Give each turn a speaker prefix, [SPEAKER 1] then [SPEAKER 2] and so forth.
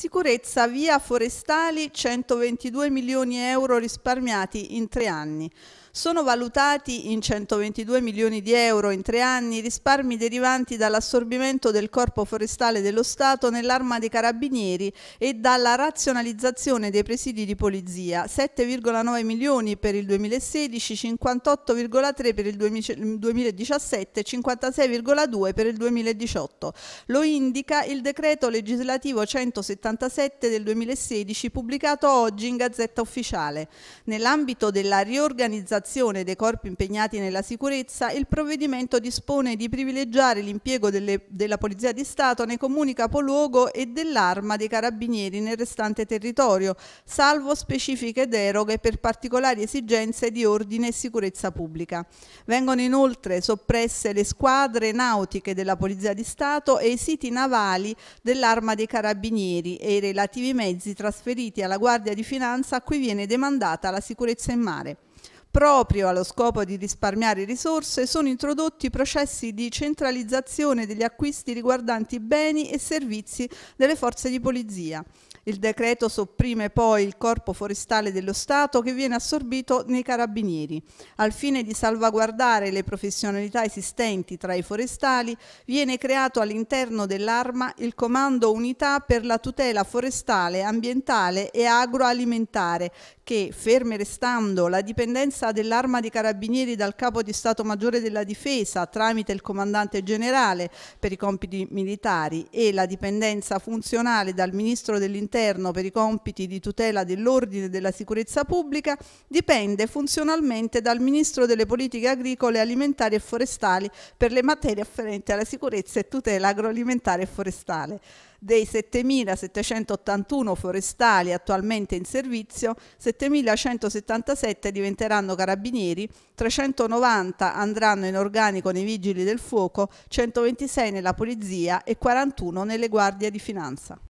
[SPEAKER 1] Sicurezza via forestali 122 milioni di euro risparmiati in tre anni. Sono valutati in 122 milioni di euro in tre anni i risparmi derivanti dall'assorbimento del Corpo Forestale dello Stato nell'Arma dei Carabinieri e dalla razionalizzazione dei presidi di polizia, 7,9 milioni per il 2016, 58,3 per il 2017 56,2 per il 2018. Lo indica il decreto legislativo 170 77 del 2016 pubblicato oggi in Gazzetta Ufficiale. Nell'ambito della riorganizzazione dei corpi impegnati nella sicurezza, il provvedimento dispone di privilegiare l'impiego della Polizia di Stato nei comuni capoluogo e dell'arma dei carabinieri nel restante territorio, salvo specifiche deroghe per particolari esigenze di ordine e sicurezza pubblica. Vengono inoltre soppresse le squadre nautiche della Polizia di Stato e i siti navali dell'Arma dei Carabinieri e i relativi mezzi trasferiti alla Guardia di Finanza a cui viene demandata la sicurezza in mare. Proprio allo scopo di risparmiare risorse sono introdotti processi di centralizzazione degli acquisti riguardanti beni e servizi delle forze di polizia. Il decreto sopprime poi il corpo forestale dello Stato che viene assorbito nei carabinieri. Al fine di salvaguardare le professionalità esistenti tra i forestali, viene creato all'interno dell'Arma il Comando Unità per la tutela forestale, ambientale e agroalimentare che, ferme restando la dipendenza presa dell'arma dei carabinieri dal capo di Stato Maggiore della Difesa tramite il comandante generale per i compiti militari e la dipendenza funzionale dal Ministro dell'Interno per i compiti di tutela dell'ordine e della sicurezza pubblica dipende funzionalmente dal Ministro delle Politiche Agricole, Alimentari e Forestali per le materie afferenti alla sicurezza e tutela agroalimentare e forestale dei 7.781 forestali attualmente in servizio, 7.177 diventeranno carabinieri, 390 andranno in organico nei vigili del fuoco, 126 nella polizia e 41 nelle guardie di finanza.